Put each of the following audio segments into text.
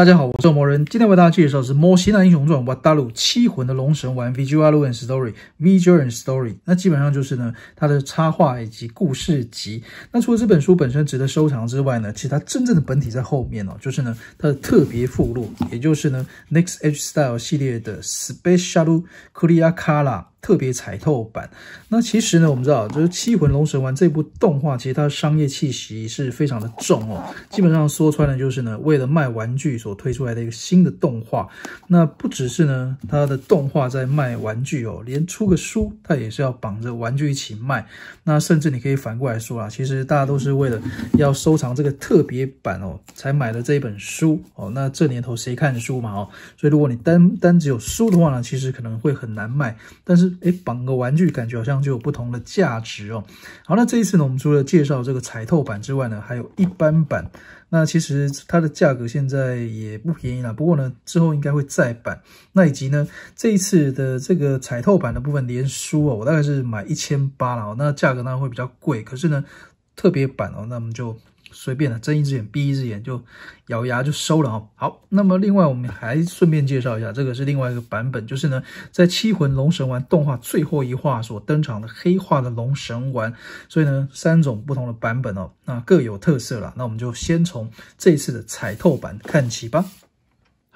大家好，我是魔人，今天为大家介绍的是《摩西纳英雄传》瓦达鲁七魂的龙神玩 Visual Story Visual and Story。那基本上就是呢，它的插画以及故事集。那除了这本书本身值得收藏之外呢，其实它真正的本体在后面哦，就是呢它的特别附录，也就是呢 Next Age Style 系列的 s p e c i a l l k u r i o a k a r a 特别彩透版，那其实呢，我们知道就是《七魂龙神丸》这部动画，其实它的商业气息是非常的重哦。基本上说穿了就是呢，为了卖玩具所推出来的一个新的动画。那不只是呢，它的动画在卖玩具哦，连出个书它也是要绑着玩具一起卖。那甚至你可以反过来说啊，其实大家都是为了要收藏这个特别版哦，才买的这一本书哦。那这年头谁看书嘛哦？所以如果你单单只有书的话呢，其实可能会很难卖。但是哎，绑个玩具，感觉好像就有不同的价值哦。好，那这一次呢，我们除了介绍这个彩透版之外呢，还有一般版。那其实它的价格现在也不便宜啦。不过呢，之后应该会再版。那以及呢，这一次的这个彩透版的部分连书哦，我大概是买一千八啦。那价格呢会比较贵，可是呢，特别版哦，那么就。随便的，睁一只眼闭一只眼就咬牙就收了哦。好，那么另外我们还顺便介绍一下，这个是另外一个版本，就是呢在七魂龙神丸动画最后一话所登场的黑化的龙神丸。所以呢三种不同的版本哦，那各有特色了。那我们就先从这次的彩透版看起吧。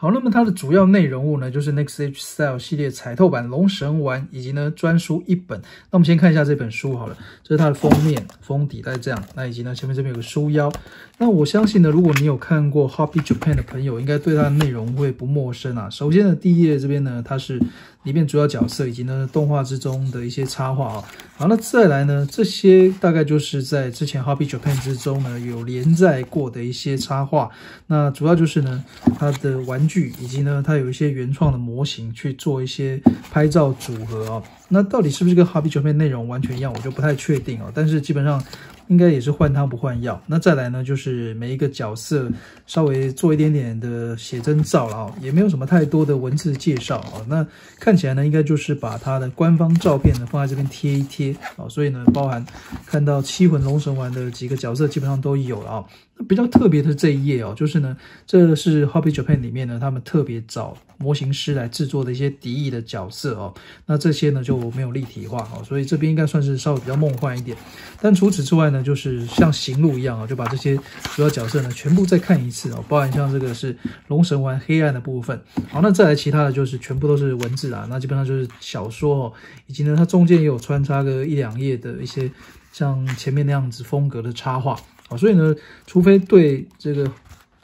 好，那么它的主要内容物呢，就是 Next H Style 系列彩透版龙神丸，以及呢专书一本。那我们先看一下这本书好了，这是它的封面，封底大概是这样。那以及呢前面这边有个收腰。那我相信呢，如果你有看过 Hobby Japan 的朋友，应该对它的内容会不陌生啊。首先呢第一页这边呢，它是里面主要角色以及呢动画之中的一些插画啊。好，那再来呢这些大概就是在之前 Hobby Japan 之中呢有连载过的一些插画。那主要就是呢它的玩。具。以及呢，它有一些原创的模型去做一些拍照组合那到底是不是跟 Hobby Japan 内容完全一样，我就不太确定哦。但是基本上应该也是换汤不换药。那再来呢，就是每一个角色稍微做一点点的写真照了啊，也没有什么太多的文字介绍啊。那看起来呢，应该就是把它的官方照片呢放在这边贴一贴啊。所以呢，包含看到七魂龙神丸的几个角色基本上都有了啊。那比较特别的这一页哦，就是呢，这是 Hobby Japan 里面呢，他们特别找模型师来制作的一些敌意的角色哦。那这些呢就。没有立体化哈，所以这边应该算是稍微比较梦幻一点。但除此之外呢，就是像行路一样啊，就把这些主要角色呢全部再看一次啊，包含像这个是龙神丸黑暗的部分。好，那再来其他的就是全部都是文字啦，那基本上就是小说，哦，以及呢它中间也有穿插个一两页的一些像前面那样子风格的插画啊。所以呢，除非对这个。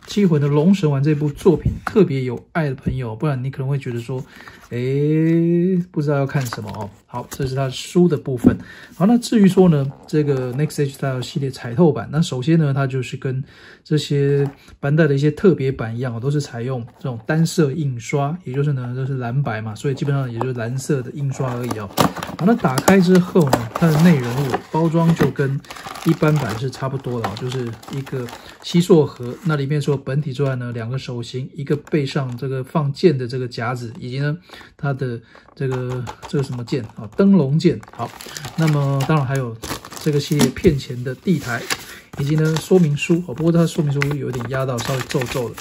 《七魂的龙神丸》这部作品特别有爱的朋友，不然你可能会觉得说：“哎，不知道要看什么哦。”好，这是它书的部分。好，那至于说呢，这个 Next Style 系列彩透版，那首先呢，它就是跟这些班带的一些特别版一样，都是采用这种单色印刷，也就是呢，都是蓝白嘛，所以基本上也就是蓝色的印刷而已哦。好，那打开之后呢，它的内容物包装就跟一般版是差不多的啊，就是一个吸塑盒，那里面除了本体之外呢，两个手型，一个背上这个放剑的这个夹子，以及呢，它的这个这个什么剑。啊，灯笼剑好，那么当然还有这个系列骗钱的地台，以及呢说明书哦，不过它说明书有点压到，稍微皱皱的。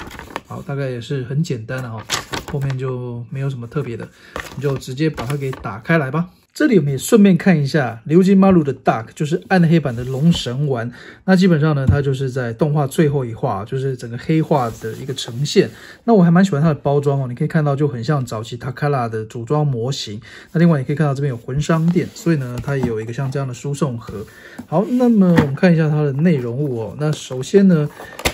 好，大概也是很简单的哈，后面就没有什么特别的，你就直接把它给打开来吧。这里我们也顺便看一下流金马路的 Dark，就是暗黑版的龙神丸。那基本上呢，它就是在动画最后一画，就是整个黑化的一个呈现。那我还蛮喜欢它的包装哦，你可以看到就很像早期 Takara 的组装模型。那另外也可以看到这边有魂商店，所以呢，它也有一个像这样的输送盒。好，那么我们看一下它的内容物哦。那首先呢。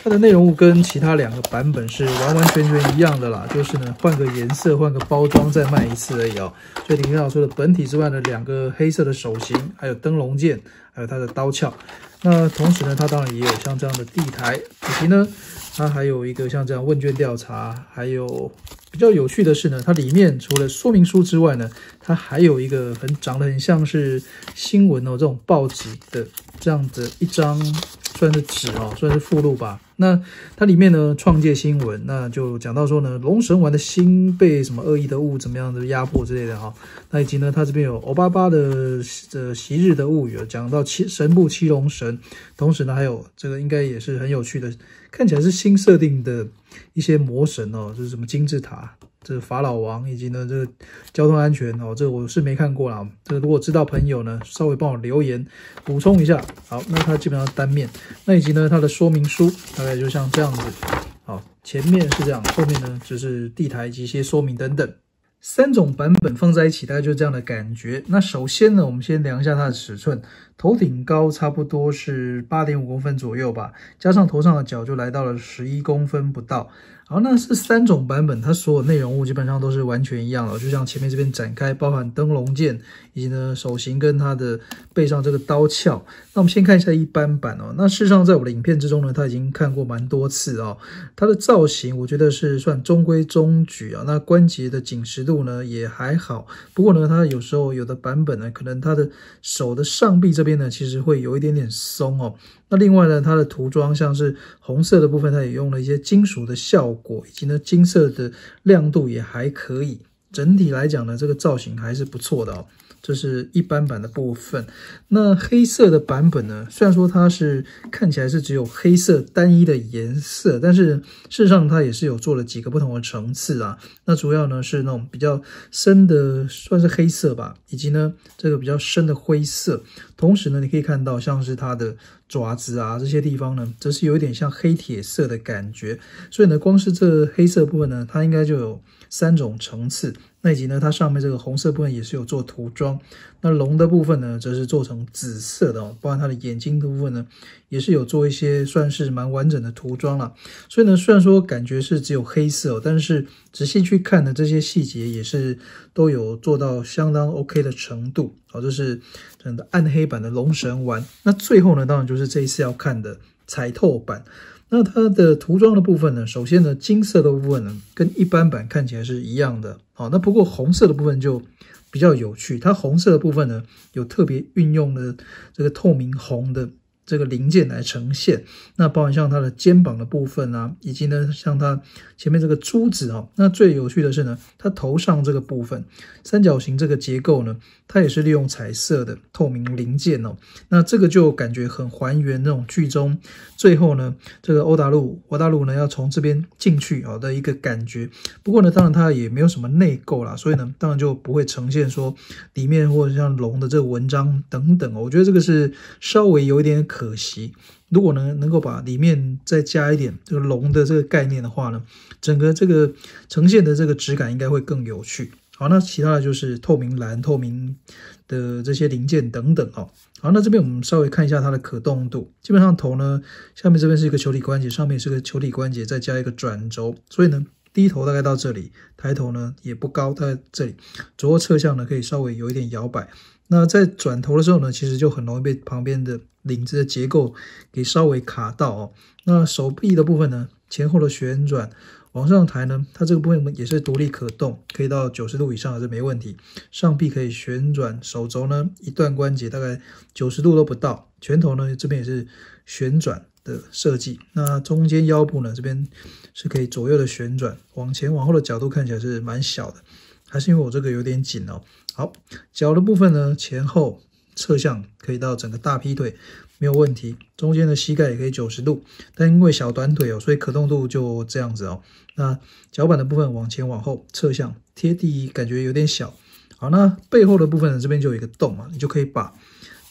它的内容物跟其他两个版本是完完全全一样的啦，就是呢换个颜色、换个包装再卖一次而已哦。所以李科长说的本体之外呢，两个黑色的手型，还有灯笼剑，还有它的刀鞘。那同时呢，它当然也有像这样的地台，以及呢它还有一个像这样问卷调查，还有比较有趣的是呢，它里面除了说明书之外呢，它还有一个很长得很像是新闻哦这种报纸的这样的一张。算是纸哦，算是附录吧。那它里面呢，创界新闻，那就讲到说呢，龙神丸的心被什么恶意的物怎么样的压迫之类的哈。那以及呢，它这边有欧巴巴的这昔日的物语，讲到七神部七龙神，同时呢，还有这个应该也是很有趣的，看起来是新设定的一些魔神哦，就是什么金字塔。这是法老王，以及呢这个交通安全哦，这个我是没看过啦。这个如果知道朋友呢，稍微帮我留言补充一下。好，那它基本上单面，那以及呢它的说明书大概就像这样子，好，前面是这样，后面呢就是地台及一些说明等等。三种版本放在一起，大概就这样的感觉。那首先呢，我们先量一下它的尺寸，头顶高差不多是八点五公分左右吧，加上头上的角就来到了十一公分不到。好，那是三种版本，它所有内容物基本上都是完全一样的，就像前面这边展开，包含灯笼剑以及呢手型跟它的背上这个刀鞘。那我们先看一下一般版哦。那事实上在我的影片之中呢，他已经看过蛮多次哦。它的造型我觉得是算中规中矩啊。那关节的紧实度呢也还好，不过呢它有时候有的版本呢，可能它的手的上臂这边呢，其实会有一点点松哦。那另外呢它的涂装像是红色的部分，它也用了一些金属的效果。果，以及呢，金色的亮度也还可以。整体来讲呢，这个造型还是不错的哦。这是一般版的部分。那黑色的版本呢，虽然说它是看起来是只有黑色单一的颜色，但是事实上它也是有做了几个不同的层次啊。那主要呢是那种比较深的，算是黑色吧，以及呢这个比较深的灰色。同时呢，你可以看到像是它的。爪子啊，这些地方呢，则是有一点像黑铁色的感觉，所以呢，光是这黑色部分呢，它应该就有三种层次。那以及呢，它上面这个红色部分也是有做涂装。那龙的部分呢，则是做成紫色的哦，包括它的眼睛的部分呢，也是有做一些算是蛮完整的涂装了。所以呢，虽然说感觉是只有黑色，但是仔细去看呢，这些细节也是都有做到相当 OK 的程度。好，这是整个暗黑版的龙神丸。那最后呢，当然就是这一次要看的彩透版。那它的涂装的部分呢，首先呢，金色的部分呢，跟一般版看起来是一样的。好，那不过红色的部分就。比较有趣，它红色的部分呢，有特别运用了这个透明红的。这个零件来呈现，那包括像它的肩膀的部分啊，以及呢像它前面这个珠子啊，那最有趣的是呢，它头上这个部分三角形这个结构呢，它也是利用彩色的透明零件哦，那这个就感觉很还原那种剧中最后呢，这个欧达路我大陆呢要从这边进去啊的一个感觉。不过呢，当然它也没有什么内构啦，所以呢，当然就不会呈现说里面或者像龙的这个文章等等哦。我觉得这个是稍微有一点。可惜，如果能能够把里面再加一点这个龙的这个概念的话呢，整个这个呈现的这个质感应该会更有趣。好，那其他的就是透明蓝透明的这些零件等等哦。好，那这边我们稍微看一下它的可动度，基本上头呢下面这边是一个球体关节，上面是个球体关节，再加一个转轴，所以呢低头大概到这里，抬头呢也不高，在这里，左右侧向呢可以稍微有一点摇摆。那在转头的时候呢，其实就很容易被旁边的。领子的结构给稍微卡到哦，那手臂的部分呢？前后的旋转，往上抬呢，它这个部分也是独立可动，可以到九十度以上还是没问题。上臂可以旋转，手肘呢，一段关节大概九十度都不到。拳头呢，这边也是旋转的设计。那中间腰部呢，这边是可以左右的旋转，往前往后的角度看起来是蛮小的，还是因为我这个有点紧哦。好，脚的部分呢，前后、侧向可以到整个大劈腿。没有问题，中间的膝盖也可以九十度，但因为小短腿哦，所以可动度就这样子哦。那脚板的部分往前往后、侧向贴地，感觉有点小。好，那背后的部分呢？这边就有一个洞啊，你就可以把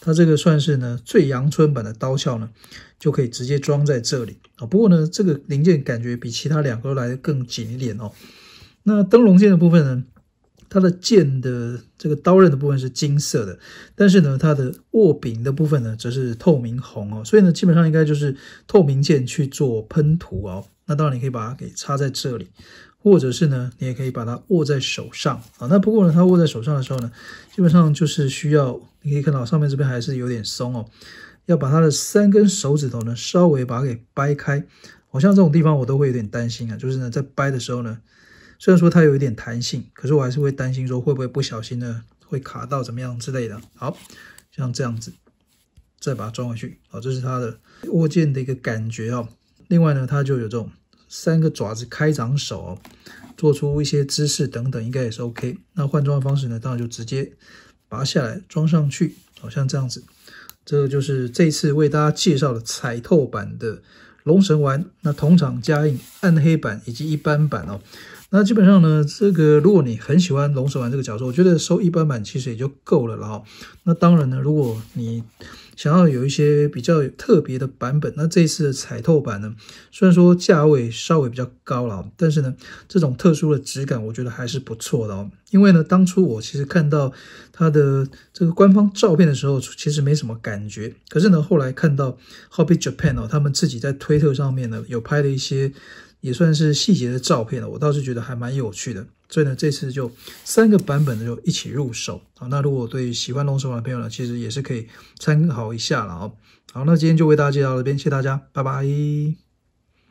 它这个算是呢最阳春版的刀鞘呢，就可以直接装在这里啊。不过呢，这个零件感觉比其他两个来的更紧一点哦。那灯笼剑的部分呢？它的剑的这个刀刃的部分是金色的，但是呢，它的握柄的部分呢则是透明红哦，所以呢，基本上应该就是透明剑去做喷涂哦。那当然，你可以把它给插在这里，或者是呢，你也可以把它握在手上啊。那不过呢，它握在手上的时候呢，基本上就是需要你可以看到上面这边还是有点松哦，要把它的三根手指头呢稍微把它给掰开。好像这种地方我都会有点担心啊，就是呢，在掰的时候呢。虽然说它有一点弹性，可是我还是会担心说会不会不小心的会卡到怎么样之类的。好像这样子，再把它装回去。好，这是它的握剑的一个感觉哦。另外呢，它就有这种三个爪子开掌手，做出一些姿势等等，应该也是 OK。那换装的方式呢，当然就直接拔下来装上去。好像这样子，这个就是这次为大家介绍的彩透版的龙神丸，那同厂加印暗黑版以及一般版哦。那基本上呢，这个如果你很喜欢龙神丸这个角色，我觉得收一般版其实也就够了了哦。那当然呢，如果你想要有一些比较特别的版本，那这次的彩透版呢，虽然说价位稍微比较高了，但是呢，这种特殊的质感我觉得还是不错的哦。因为呢，当初我其实看到它的这个官方照片的时候，其实没什么感觉。可是呢，后来看到 Hobby Japan 哦，他们自己在推特上面呢，有拍了一些。也算是细节的照片了，我倒是觉得还蛮有趣的。所以呢，这次就三个版本的就一起入手啊。那如果对喜欢龙石网的朋友呢，其实也是可以参考一下了哦。好，那今天就为大家介绍到这边，谢谢大家，拜拜。